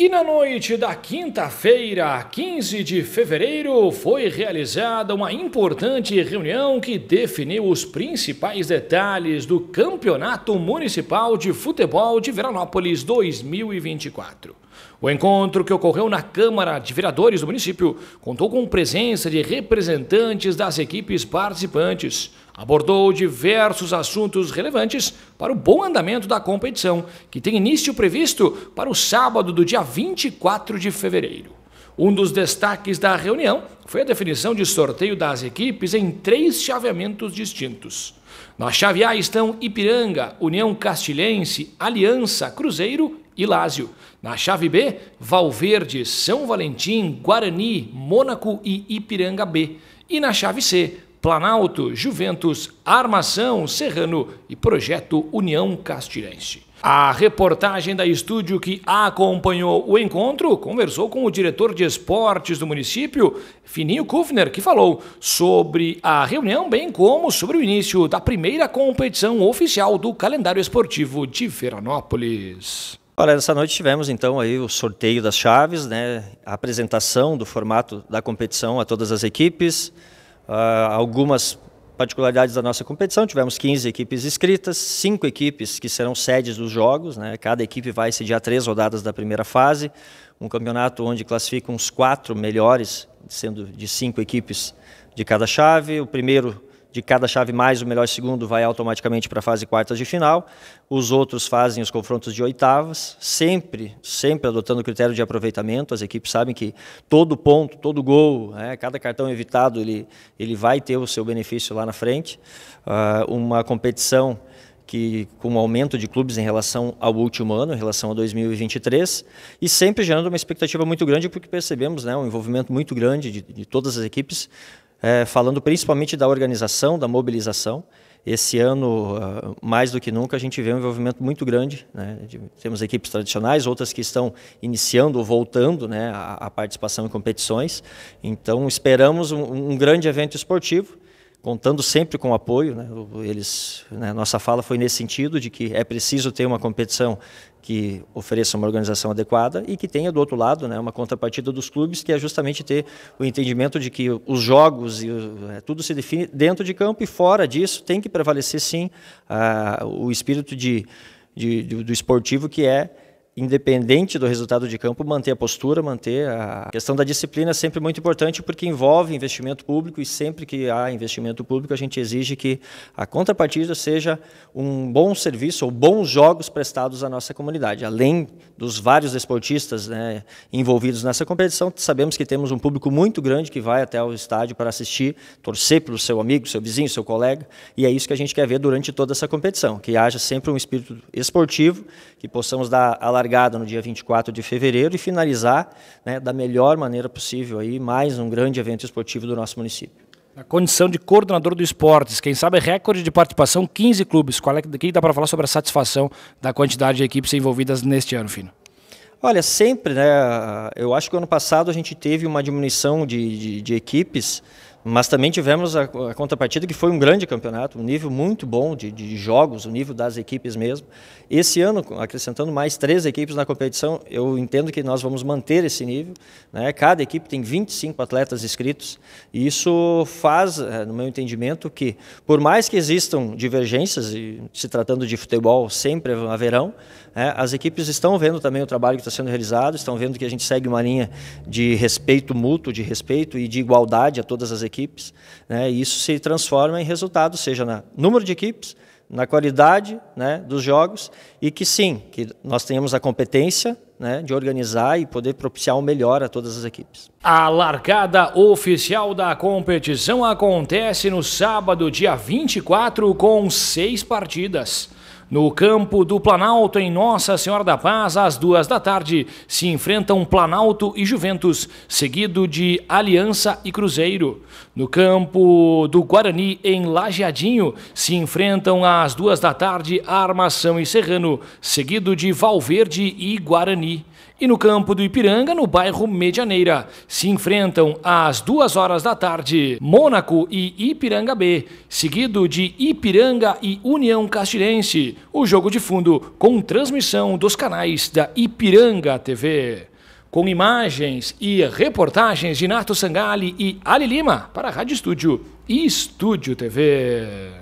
E na noite da quinta-feira, 15 de fevereiro, foi realizada uma importante reunião que definiu os principais detalhes do Campeonato Municipal de Futebol de Veranópolis 2024. O encontro que ocorreu na Câmara de Vereadores do município contou com presença de representantes das equipes participantes. Abordou diversos assuntos relevantes para o bom andamento da competição, que tem início previsto para o sábado do dia 24 de fevereiro. Um dos destaques da reunião foi a definição de sorteio das equipes em três chaveamentos distintos. Na chave A estão Ipiranga, União Castilhense, Aliança, Cruzeiro e Lázio. Na chave B, Valverde, São Valentim, Guarani, Mônaco e Ipiranga B. E na chave C, Planalto, Juventus, Armação, Serrano e Projeto União Castilhense. A reportagem da estúdio que acompanhou o encontro conversou com o diretor de esportes do município, Fininho Kufner, que falou sobre a reunião, bem como sobre o início da primeira competição oficial do calendário esportivo de Veranópolis. Olha, essa noite tivemos então aí o sorteio das chaves, né, a apresentação do formato da competição a todas as equipes, uh, algumas particularidades da nossa competição. Tivemos 15 equipes inscritas, cinco equipes que serão sedes dos jogos. Né? Cada equipe vai sediar três rodadas da primeira fase, um campeonato onde classificam os quatro melhores, sendo de cinco equipes de cada chave. O primeiro de cada chave mais o melhor segundo vai automaticamente para a fase quartas de final. Os outros fazem os confrontos de oitavas, sempre, sempre adotando o critério de aproveitamento. As equipes sabem que todo ponto, todo gol, né, cada cartão evitado, ele, ele vai ter o seu benefício lá na frente. Uh, uma competição que com o um aumento de clubes em relação ao último ano, em relação a 2023, e sempre gerando uma expectativa muito grande, porque percebemos né, um envolvimento muito grande de, de todas as equipes é, falando principalmente da organização, da mobilização. Esse ano, ah, mais do que nunca, a gente vê um envolvimento muito grande. Né? Temos equipes tradicionais, outras que estão iniciando ou voltando né, a, participação em competições. Então, esperamos um, um grande evento esportivo contando sempre com o apoio. Né? Eles, né? Nossa fala foi nesse sentido de que é preciso ter uma competição que ofereça uma organização adequada e que tenha do outro lado né, uma contrapartida dos clubes, que é justamente ter o entendimento de que os jogos e o, é, tudo se define dentro de campo e fora disso tem que prevalecer sim a, o espírito de, de, do esportivo que é independente do resultado de campo, manter a postura, manter a questão da disciplina é sempre muito importante porque envolve investimento público e sempre que há investimento público a gente exige que a contrapartida seja um bom serviço ou bons jogos prestados à nossa comunidade. Além dos vários esportistas né, envolvidos nessa competição, sabemos que temos um público muito grande que vai até o estádio para assistir, torcer pelo seu amigo, seu vizinho, seu colega e é isso que a gente quer ver durante toda essa competição, que haja sempre um espírito esportivo, que possamos dar alargamento largada no dia 24 de fevereiro e finalizar né, da melhor maneira possível aí mais um grande evento esportivo do nosso município. Na condição de coordenador do esportes, quem sabe recorde de participação, 15 clubes. Qual é que dá para falar sobre a satisfação da quantidade de equipes envolvidas neste ano, Fino? Olha, sempre, né? Eu acho que ano passado a gente teve uma diminuição de, de, de equipes, mas também tivemos a, a contrapartida que foi um grande campeonato, um nível muito bom de, de jogos, o um nível das equipes mesmo. Esse ano, acrescentando mais três equipes na competição, eu entendo que nós vamos manter esse nível. Né? Cada equipe tem 25 atletas inscritos. E isso faz, é, no meu entendimento, que por mais que existam divergências, e se tratando de futebol sempre haverão, né? as equipes estão vendo também o trabalho que está sendo realizado, estão vendo que a gente segue uma linha de respeito mútuo, de respeito e de igualdade a todas as equipes equipes, né? e isso se transforma em resultado, seja no número de equipes, na qualidade né, dos jogos, e que sim, que nós tenhamos a competência né, de organizar e poder propiciar o melhor a todas as equipes. A largada oficial da competição acontece no sábado, dia 24, com seis partidas. No campo do Planalto, em Nossa Senhora da Paz, às duas da tarde, se enfrentam Planalto e Juventus, seguido de Aliança e Cruzeiro. No campo do Guarani, em Lajeadinho, se enfrentam às duas da tarde Armação e Serrano, seguido de Valverde e Guarani. E no campo do Ipiranga, no bairro Medianeira, se enfrentam às duas horas da tarde Mônaco e Ipiranga B, seguido de Ipiranga e União Castilense, o jogo de fundo com transmissão dos canais da Ipiranga TV. Com imagens e reportagens de Nato Sangali e Ali Lima para a Rádio Estúdio e Estúdio TV.